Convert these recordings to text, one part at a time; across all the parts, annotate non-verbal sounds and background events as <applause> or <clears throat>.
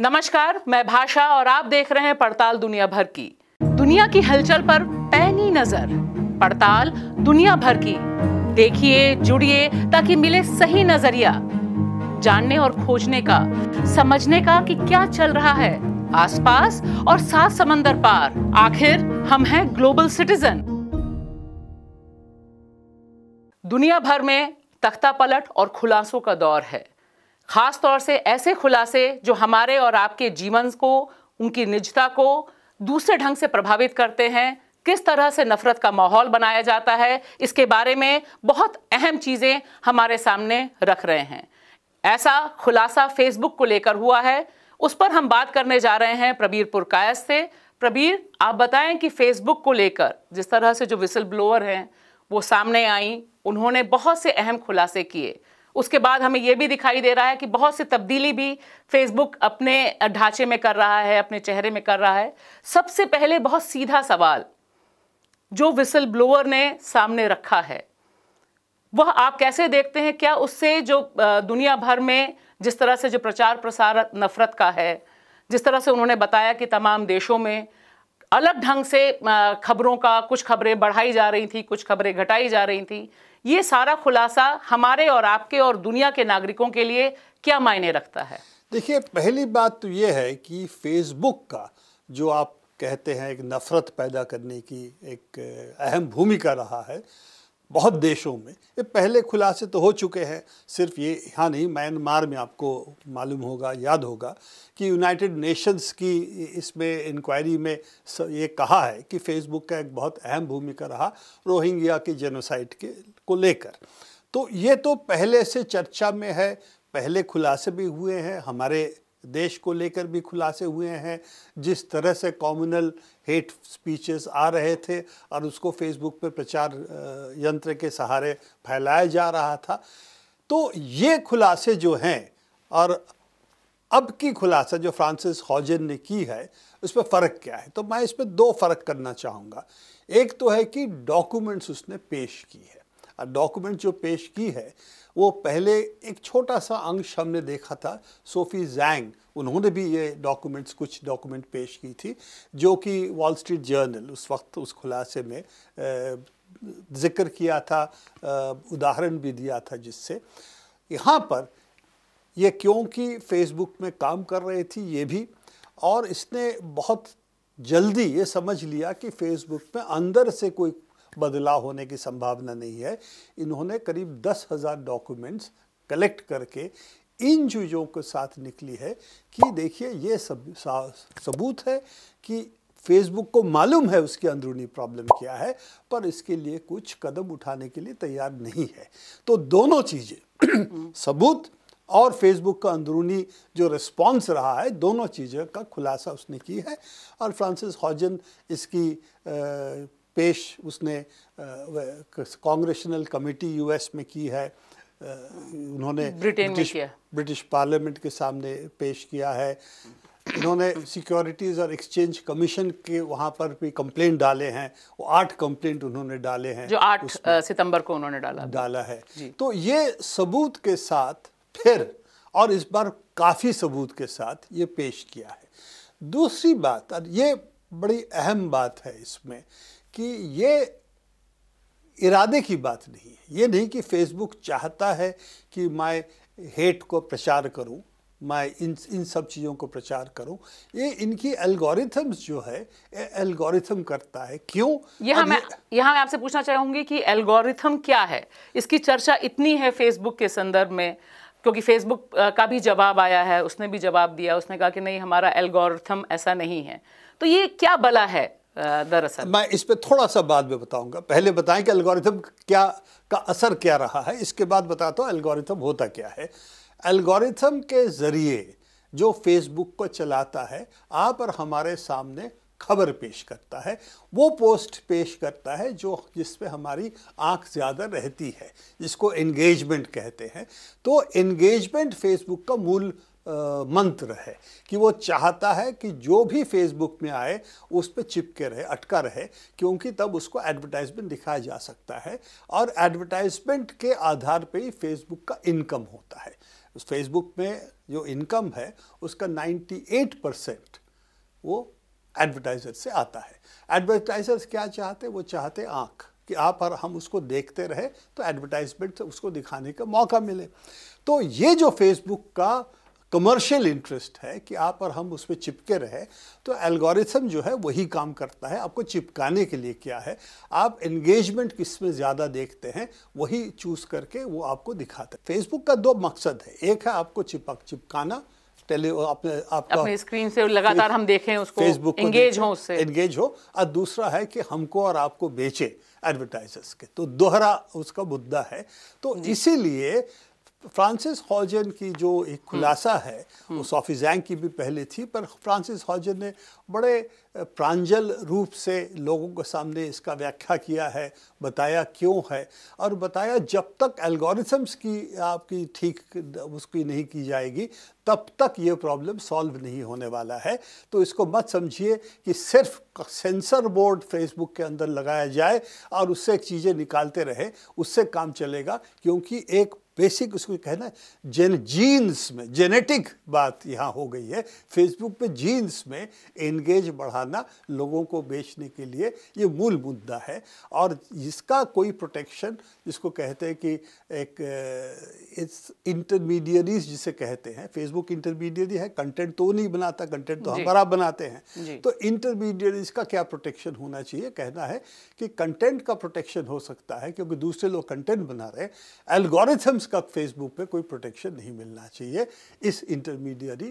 नमस्कार मैं भाषा और आप देख रहे हैं पड़ताल दुनिया भर की दुनिया की हलचल पर पैनी नजर पड़ताल दुनिया भर की देखिए जुड़िए ताकि मिले सही नजरिया जानने और खोजने का समझने का कि क्या चल रहा है आसपास और सात समंदर पार आखिर हम हैं ग्लोबल सिटीजन दुनिया भर में तख्ता पलट और खुलासों का दौर है ख़ास तौर से ऐसे खुलासे जो हमारे और आपके जीवन को उनकी निजता को दूसरे ढंग से प्रभावित करते हैं किस तरह से नफरत का माहौल बनाया जाता है इसके बारे में बहुत अहम चीज़ें हमारे सामने रख रहे हैं ऐसा खुलासा फेसबुक को लेकर हुआ है उस पर हम बात करने जा रहे हैं प्रबीर पुरकायस से प्रबीर आप बताएं कि फेसबुक को लेकर जिस तरह से जो विसल ब्लोअर हैं वो सामने आई उन्होंने बहुत से अहम खुलासे किए उसके बाद हमें यह भी दिखाई दे रहा है कि बहुत सी तब्दीली भी फेसबुक अपने ढांचे में कर रहा है अपने चेहरे में कर रहा है सबसे पहले बहुत सीधा सवाल जो विसल ब्लोअर ने सामने रखा है वह आप कैसे देखते हैं क्या उससे जो दुनिया भर में जिस तरह से जो प्रचार प्रसार नफरत का है जिस तरह से उन्होंने बताया कि तमाम देशों में अलग ढंग से खबरों का कुछ खबरें बढ़ाई जा रही थी कुछ खबरें घटाई जा रही थी ये सारा खुलासा हमारे और आपके और दुनिया के नागरिकों के लिए क्या मायने रखता है देखिए पहली बात तो ये है कि फेसबुक का जो आप कहते हैं एक नफ़रत पैदा करने की एक अहम भूमिका रहा है बहुत देशों में ये पहले खुलासे तो हो चुके हैं सिर्फ ये यहाँ नहीं म्यांमार में आपको मालूम होगा याद होगा कि यूनाइटेड नेशंस की इसमें इंक्वायरी में ये कहा है कि फेसबुक का एक बहुत अहम भूमिका रहा रोहिंग्या के जेनोसाइड के को लेकर तो ये तो पहले से चर्चा में है पहले खुलासे भी हुए हैं हमारे देश को लेकर भी खुलासे हुए हैं जिस तरह से कॉम्युनल हेट स्पीचेस आ रहे थे और उसको फेसबुक पर प्रचार यंत्र के सहारे फैलाया जा रहा था तो ये खुलासे जो हैं और अब की खुलासा जो फ्रांसिस हॉजन ने की है उस पर फ़र्क क्या है तो मैं इस पर दो फ़र्क करना चाहूँगा एक तो है कि डॉक्यूमेंट्स उसने पेश की है डॉक्यूमेंट जो पेश की है वो पहले एक छोटा सा अंश हमने देखा था सोफी जैंग उन्होंने भी ये डॉक्यूमेंट्स कुछ डॉक्यूमेंट पेश की थी जो कि वॉल स्ट्रीट जर्नल उस वक्त उस खुलासे में जिक्र किया था उदाहरण भी दिया था जिससे यहाँ पर ये क्योंकि फेसबुक में काम कर रही थी ये भी और इसने बहुत जल्दी ये समझ लिया कि फेसबुक में अंदर से कोई बदलाव होने की संभावना नहीं है इन्होंने करीब दस हज़ार डॉक्यूमेंट्स कलेक्ट करके इन चीज़ों के साथ निकली है कि देखिए ये सब सबूत है कि फेसबुक को मालूम है उसकी अंदरूनी प्रॉब्लम क्या है पर इसके लिए कुछ कदम उठाने के लिए तैयार नहीं है तो दोनों चीज़ें <clears throat> सबूत और फेसबुक का अंदरूनी जो रिस्पॉन्स रहा है दोनों चीज़ों का खुलासा उसने की है और फ्रांसिस हॉजन इसकी आ, पेश उसने कांग्रेशनल कमेटी यूएस में की है उन्होंने ब्रिटिश ब्रिटिश पार्लियामेंट के सामने पेश किया है इन्होंने सिक्योरिटीज़ और एक्सचेंज कमीशन के वहाँ पर भी कंप्लेंट डाले हैं वो आठ कंप्लेंट उन्होंने डाले हैं जो आठ सितंबर को उन्होंने डाला डाला है तो ये सबूत के साथ फिर और इस बार काफ़ी सबूत के साथ ये पेश किया है दूसरी बात और ये बड़ी अहम बात है इसमें कि ये इरादे की बात नहीं है ये नहीं कि फेसबुक चाहता है कि मैं हेट को प्रचार करूं मैं इन इन सब चीज़ों को प्रचार करूं ये इनकी एल्गोरिथम्स जो है एल्गोरिथम करता है क्यों यहाँ मैं यहाँ मैं आपसे पूछना चाहूँगी कि एल्गोरिथम क्या है इसकी चर्चा इतनी है फेसबुक के संदर्भ में क्योंकि फेसबुक का भी जवाब आया है उसने भी जवाब दिया उसने कहा कि नहीं हमारा एल्गोरिथम ऐसा नहीं है तो ये क्या बला है दरअसल मैं इस पर थोड़ा सा बाद में बताऊंगा पहले बताएं कि एल्गोरिथम क्या का असर क्या रहा है इसके बाद बताता हूँ एल्गोरिथम होता क्या है एल्गोरिथम के ज़रिए जो फेसबुक को चलाता है आप और हमारे सामने खबर पेश करता है वो पोस्ट पेश करता है जो जिस पे हमारी आंख ज़्यादा रहती है जिसको एंगेजमेंट कहते हैं तो एंगेजमेंट फेसबुक का मूल मंत्र है कि वो चाहता है कि जो भी फेसबुक में आए उस पर चिपके रहे अटका रहे क्योंकि तब उसको एडवर्टाइजमेंट दिखाया जा सकता है और एडवर्टाइजमेंट के आधार पे ही फेसबुक का इनकम होता है उस फेसबुक में जो इनकम है उसका 98 परसेंट वो एडवर्टाइजर से आता है एडवर्टाइजर्स क्या चाहते वो चाहते आँख कि आप और हम उसको देखते रहे तो एडवर्टाइजमेंट उसको दिखाने का मौका मिले तो ये जो फेसबुक का कमर्शियल इंटरेस्ट है कि आप और हम उसमें चिपके रहे तो एल्गोरिथम जो है वही काम करता है आपको चिपकाने के लिए क्या है आप एंगेजमेंट किस में ज़्यादा देखते हैं वही चूज़ करके वो आपको दिखाते है फेसबुक का दो मकसद है एक है आपको चिपक चिपकाना टेली अपने आपका अपने स्क्रीन से लगातार हम देखें उसको फेसबुक एंगेज हो उससे एंगेज हो और दूसरा है कि हमको और आपको बेचे एडवर्टाइजर्स के तो दोहरा उसका मुद्दा है तो इसीलिए फ्रांसिस हॉजन की जो एक हम्म। खुलासा है हम्म। वो जैंग की भी पहले थी पर फ्रांसिस हॉजन ने बड़े प्रांजल रूप से लोगों के सामने इसका व्याख्या किया है बताया क्यों है और बताया जब तक एल्गोरिथम्स की आपकी ठीक उसकी नहीं की जाएगी तब तक ये प्रॉब्लम सॉल्व नहीं होने वाला है तो इसको मत समझिए कि सिर्फ सेंसर बोर्ड फेसबुक के अंदर लगाया जाए और उससे चीज़ें निकालते रहे उससे काम चलेगा क्योंकि एक बेसिक उसको कहना है जेन जीन्स में जेनेटिक बात यहाँ हो गई है फेसबुक पे जीन्स में एंगेज बढ़ाना लोगों को बेचने के लिए ये मूल मुद्दा है और इसका कोई प्रोटेक्शन जिसको कहते हैं कि एक इंटरमीडियरीज जिसे कहते हैं फेसबुक इंटरमीडियरी है कंटेंट तो नहीं बनाता कंटेंट तो हमारा बनाते हैं तो इंटरमीडियरीज का क्या प्रोटेक्शन होना चाहिए कहना है कि कंटेंट का प्रोटेक्शन हो सकता है क्योंकि दूसरे लोग कंटेंट बना रहे हैं एल्गोरिथम मुस्लिम्स का फेसबुक पे कोई प्रोटेक्शन नहीं मिलना चाहिए इस इंटरमीडियरी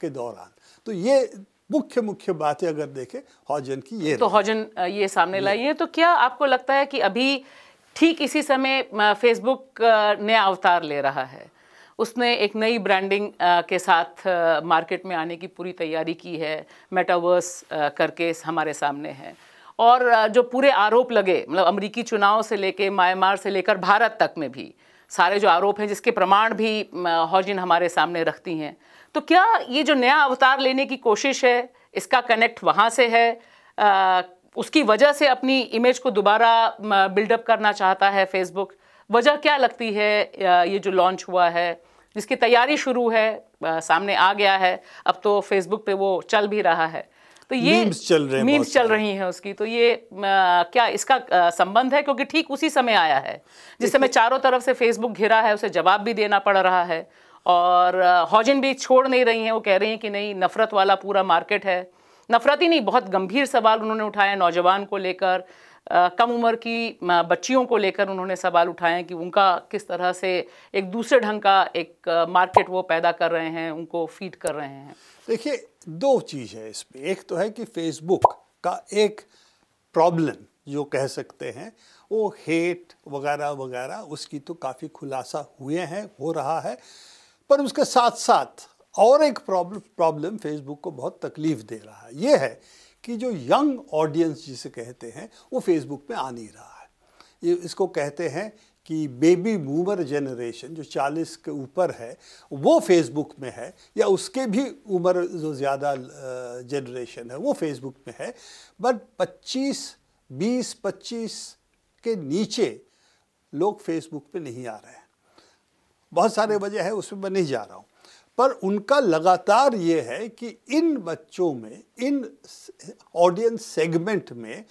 के दौरान तो ये मुख्य मुख्य बातें अगर देखें हॉजन की ये तो हॉजन ये सामने लाई है तो क्या आपको लगता है कि अभी ठीक इसी समय फेसबुक नया अवतार ले रहा है उसने एक नई ब्रांडिंग के साथ मार्केट में आने की पूरी तैयारी की है मेटावर्स करके हमारे सामने है और जो पूरे आरोप लगे मतलब अमेरिकी चुनाव से लेके म्यांमार से लेकर भारत तक में भी सारे जो आरोप हैं जिसके प्रमाण भी हॉजिन हमारे सामने रखती हैं तो क्या ये जो नया अवतार लेने की कोशिश है इसका कनेक्ट वहाँ से है आ, उसकी वजह से अपनी इमेज को दोबारा बिल्डअप करना चाहता है फेसबुक वजह क्या लगती है ये जो लॉन्च हुआ है जिसकी तैयारी शुरू है आ, सामने आ गया है अब तो फेसबुक पे वो चल भी रहा है तो ये मीम्स चल रहे मीम्स चल रही हैं उसकी तो ये आ, क्या इसका आ, संबंध है क्योंकि ठीक उसी समय आया है जिस समय चारों तरफ से फेसबुक घिरा है उसे जवाब भी देना पड़ रहा है और हॉजिन भी छोड़ नहीं रही हैं वो कह रही हैं कि नहीं नफ़रत वाला पूरा मार्केट है नफ़रत ही नहीं बहुत गंभीर सवाल उन्होंने उठाया नौजवान को लेकर कम उम्र की बच्चियों को लेकर उन्होंने सवाल उठाए कि उनका किस तरह से एक दूसरे ढंग का एक मार्केट वो पैदा कर रहे हैं उनको फीड कर रहे हैं देखिए दो चीज़ है इसमें एक तो है कि फेसबुक का एक प्रॉब्लम जो कह सकते हैं वो हेट वगैरह वगैरह उसकी तो काफ़ी खुलासा हुए हैं हो रहा है पर उसके साथ साथ और एक प्रॉब्लम प्रॉब्लम फेसबुक को बहुत तकलीफ़ दे रहा है ये है कि जो यंग ऑडियंस जिसे कहते हैं वो फेसबुक पे आ नहीं रहा है ये इसको कहते हैं कि बेबी बूमर जनरेशन जो 40 के ऊपर है वो फेसबुक में है या उसके भी उम्र जो ज़्यादा जनरेशन है वो फेसबुक में है बट 25 20 25 के नीचे लोग फेसबुक पे नहीं आ रहे हैं बहुत सारे वजह है उसमें मैं नहीं जा रहा हूँ पर उनका लगातार ये है कि इन बच्चों में इन ऑडियंस सेगमेंट में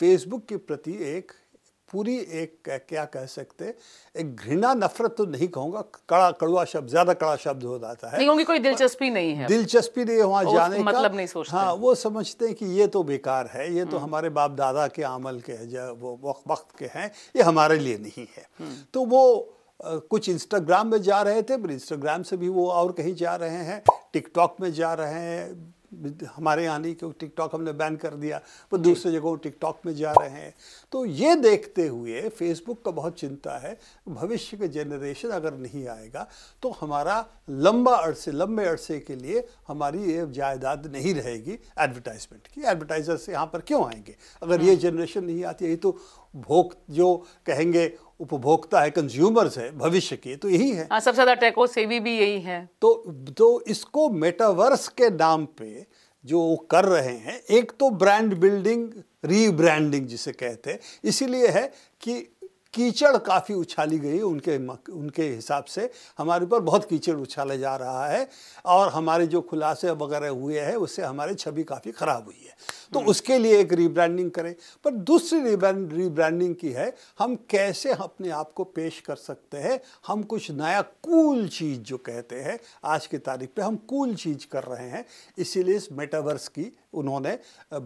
फेसबुक के प्रति एक पूरी एक क्या कह सकते एक घृणा नफरत तो नहीं कहूँगा कड़ा कड़वा शब्द ज्यादा कड़ा शब्द हो जाता है नहीं कोई दिलचस्पी नहीं है दिलचस्पी नहीं है वहाँ जाने मतलब का नहीं सोचते हाँ वो समझते हैं कि ये तो बेकार है ये तो हम्म। हमारे बाप दादा के आमल के है वो वक्त के हैं ये हमारे लिए नहीं है हम्म। तो वो कुछ इंस्टाग्राम में जा रहे थे पर इंस्टाग्राम से भी वो और कहीं जा रहे हैं टिकटॉक में जा रहे हैं हमारे यहाँ नहीं क्योंकि टिकटॉक हमने बैन कर दिया वो दूसरे जगहों टिकटॉक में जा रहे हैं तो ये देखते हुए फेसबुक का बहुत चिंता है भविष्य के जेनरेशन अगर नहीं आएगा तो हमारा लंबा अरसे लंबे अरसे के लिए हमारी ये जायदाद नहीं रहेगी एडवर्टाइजमेंट की एडवर्टाइजर्स यहाँ पर क्यों आएंगे अगर ये जनरेशन हाँ। नहीं आती यही तो भोग जो कहेंगे उपभोक्ता है कंज्यूमर्स है भविष्य के तो यही है हाँ, सबसे ज्यादा टेको सेवी भी यही है तो तो इसको मेटावर्स के नाम पे जो कर रहे हैं एक तो ब्रांड बिल्डिंग रीब्रांडिंग जिसे कहते हैं इसीलिए है कि कीचड़ काफ़ी उछाली गई उनके उनके हिसाब से हमारे ऊपर बहुत कीचड़ उछाला जा रहा है और हमारे जो खुलासे वगैरह हुए हैं उससे हमारे छवि काफ़ी ख़राब हुई है तो हम्म। उसके लिए एक रीब्रांडिंग करें पर दूसरी रीब्रांडिंग की है हम कैसे अपने आप को पेश कर सकते हैं हम कुछ नया कूल चीज़ जो कहते हैं आज की तारीख पे हम कूल चीज़ कर रहे हैं इसीलिए इस मेटावर्स की उन्होंने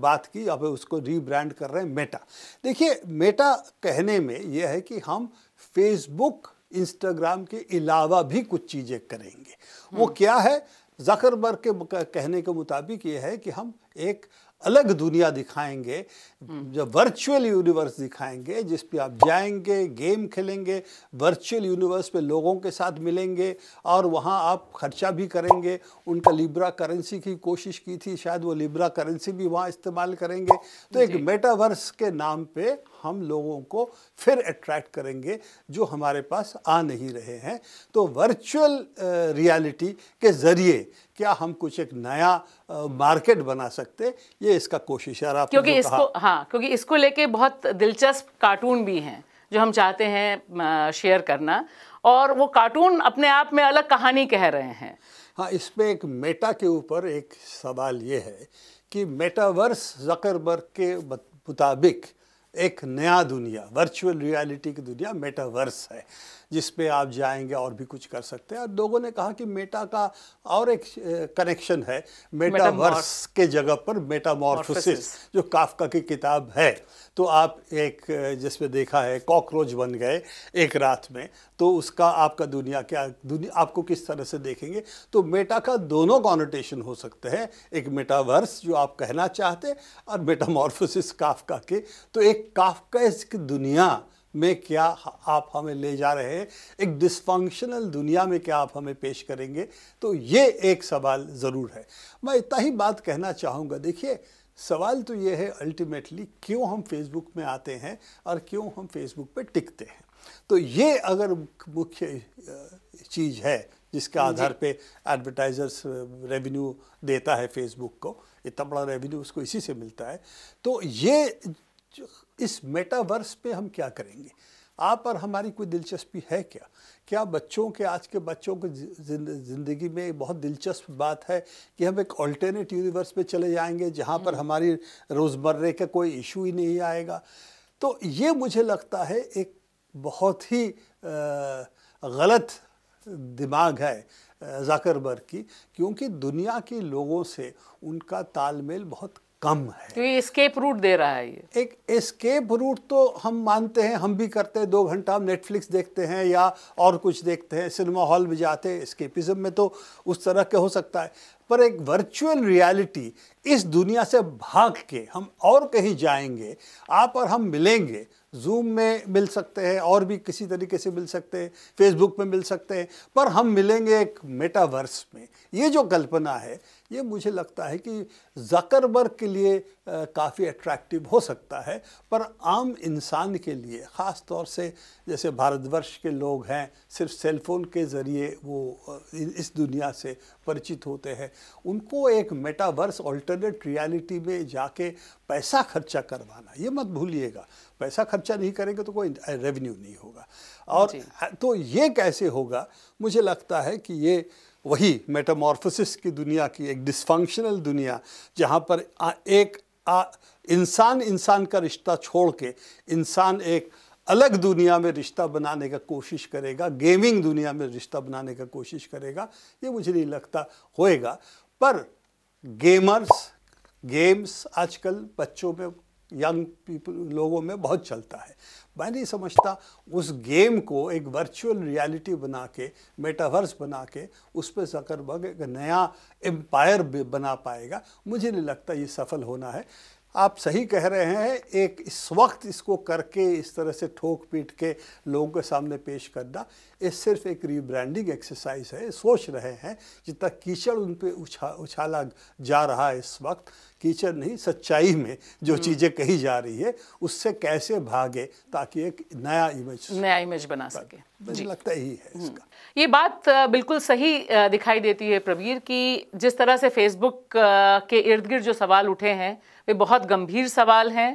बात की अब उसको रीब्रांड कर रहे हैं मेटा देखिए मेटा कहने में यह है कि हम फेसबुक इंस्टाग्राम के अलावा भी कुछ चीज़ें करेंगे वो हम्म। क्या है जकरबर्ग के कहने के मुताबिक ये है कि हम एक अलग दुनिया दिखाएंगे जब वर्चुअल यूनिवर्स दिखाएंगे जिस पे आप जाएंगे गेम खेलेंगे वर्चुअल यूनिवर्स पे लोगों के साथ मिलेंगे और वहाँ आप खर्चा भी करेंगे उनका लिब्रा करेंसी की कोशिश की थी शायद वो लिब्रा करेंसी भी वहाँ इस्तेमाल करेंगे तो एक मेटावर्स के नाम पे हम लोगों को फिर अट्रैक्ट करेंगे जो हमारे पास आ नहीं रहे हैं तो वर्चुअल रियलिटी के ज़रिए क्या हम कुछ एक नया मार्केट बना सकते ये इसका कोशिश है क्योंकि इसको हाँ क्योंकि इसको लेके बहुत दिलचस्प कार्टून भी हैं जो हम चाहते हैं शेयर करना और वो कार्टून अपने आप में अलग कहानी कह रहे हैं हाँ इसमें एक मेटा के ऊपर एक सवाल ये है कि मेटावर्स जकरबर्ग के मुताबिक एक नया दुनिया वर्चुअल रियलिटी की दुनिया मेटावर्स है जिस पे आप जाएंगे और भी कुछ कर सकते हैं और लोगों ने कहा कि मेटा का और एक कनेक्शन है मेटावर्स के जगह पर मेटामॉर्फोसिस जो काफका की किताब है तो आप एक जिसमें देखा है कॉकरोच बन गए एक रात में तो उसका आपका दुनिया क्या दुनिया आपको किस तरह से देखेंगे तो मेटा का दोनों कॉनोटेशन हो सकते हैं एक मेटावर्स जो आप कहना चाहते और मेटामॉर्फोसिस काफका के तो एक काफका दुनिया में क्या आप हमें ले जा रहे हैं एक डिसफंक्शनल दुनिया में क्या आप हमें पेश करेंगे तो ये एक सवाल ज़रूर है मैं इतना ही बात कहना चाहूँगा देखिए सवाल तो ये है अल्टीमेटली क्यों हम फेसबुक में आते हैं और क्यों हम फेसबुक पे टिकते हैं तो ये अगर मुख्य चीज़ है जिसके आधार पे एडवर्टाइजर्स रेवेन्यू देता है फेसबुक को इतना बड़ा रेवेन्यू उसको इसी से मिलता है तो ये इस मेटावर्स पे हम क्या करेंगे आप और हमारी कोई दिलचस्पी है क्या क्या बच्चों के आज के बच्चों के ज़िंदगी में बहुत दिलचस्प बात है कि हम एक ऑल्टरनेट यूनिवर्स पे चले जाएंगे जहाँ पर हम्म। हमारी रोज़मर्रे का कोई इशू ही नहीं आएगा तो ये मुझे लगता है एक बहुत ही गलत दिमाग है जाकरबर्ग की क्योंकि दुनिया के लोगों से उनका तालमेल बहुत कम है तो ये स्केप रूट दे रहा है ये एक एस्केप रूट तो हम मानते हैं हम भी करते हैं दो घंटा हम नेटफ्लिक्स देखते हैं या और कुछ देखते हैं सिनेमा हॉल में जाते हैं स्केपिज्म में तो उस तरह के हो सकता है पर एक वर्चुअल रियलिटी इस दुनिया से भाग के हम और कहीं जाएंगे आप और हम मिलेंगे जूम में मिल सकते हैं और भी किसी तरीके से मिल सकते हैं फेसबुक में मिल सकते हैं पर हम मिलेंगे एक मेटावर्स में ये जो कल्पना है ये मुझे लगता है कि जकरबर्ग के लिए काफ़ी अट्रैक्टिव हो सकता है पर आम इंसान के लिए ख़ास तौर से जैसे भारतवर्ष के लोग हैं सिर्फ सेलफोन के ज़रिए वो इस दुनिया से परिचित होते हैं उनको एक मेटावर्स ऑल्टरनेट रियलिटी में जाके पैसा खर्चा करवाना ये मत भूलिएगा पैसा खर्चा नहीं करेंगे तो कोई रेवेन्यू नहीं होगा और तो ये कैसे होगा मुझे लगता है कि ये वही मेटामॉर्फोसिस की दुनिया की एक डिसफंक्शनल दुनिया जहाँ पर आ, एक इंसान इंसान का रिश्ता छोड़ के इंसान एक अलग दुनिया में रिश्ता बनाने का कोशिश करेगा गेमिंग दुनिया में रिश्ता बनाने का कोशिश करेगा ये मुझे नहीं लगता होएगा पर गेमर्स गेम्स आजकल बच्चों में यंग पीपल लोगों में बहुत चलता है मैं नहीं समझता उस गेम को एक वर्चुअल रियलिटी बना के मेटावर्स बना के उस पर सकरबग एक नया एम्पायर बना पाएगा मुझे नहीं लगता ये सफल होना है आप सही कह रहे हैं एक इस वक्त इसको करके इस तरह से ठोक पीट के लोगों के सामने पेश करना ये सिर्फ एक रीब्रांडिंग एक्सरसाइज है सोच रहे हैं जितना कीचड़ उन पर उछा उछाला जा रहा है इस वक्त कीचड़ नहीं सच्चाई में जो हम्म। चीज़ें कही जा रही है उससे कैसे भागे ताकि एक नया इमेज नया इमेज बना सके मुझे लगता ही है हम्म। इसका ये बात बिल्कुल सही दिखाई देती है प्रवीर की जिस तरह से फेसबुक के इर्द गिर्द जो सवाल उठे हैं वे बहुत गंभीर सवाल हैं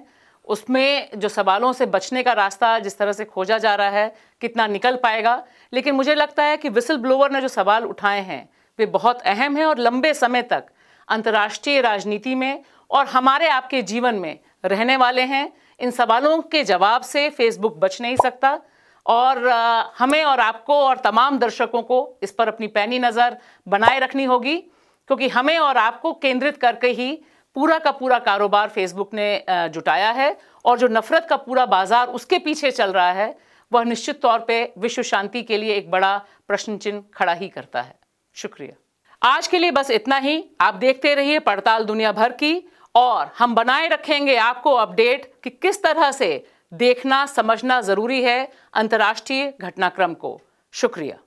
उसमें जो सवालों से बचने का रास्ता जिस तरह से खोजा जा रहा है कितना निकल पाएगा लेकिन मुझे लगता है कि विसल ब्लोवर ने जो सवाल उठाए हैं वे बहुत अहम हैं और लंबे समय तक अंतर्राष्ट्रीय राजनीति में और हमारे आपके जीवन में रहने वाले हैं इन सवालों के जवाब से फेसबुक बच नहीं सकता और हमें और आपको और तमाम दर्शकों को इस पर अपनी पैनी नज़र बनाए रखनी होगी क्योंकि हमें और आपको केंद्रित करके ही पूरा का पूरा कारोबार फेसबुक ने जुटाया है और जो नफरत का पूरा बाजार उसके पीछे चल रहा है वह निश्चित तौर पे विश्व शांति के लिए एक बड़ा प्रश्न चिन्ह खड़ा ही करता है शुक्रिया आज के लिए बस इतना ही आप देखते रहिए पड़ताल दुनिया भर की और हम बनाए रखेंगे आपको अपडेट कि किस तरह से देखना समझना ज़रूरी है अंतर्राष्ट्रीय घटनाक्रम को शुक्रिया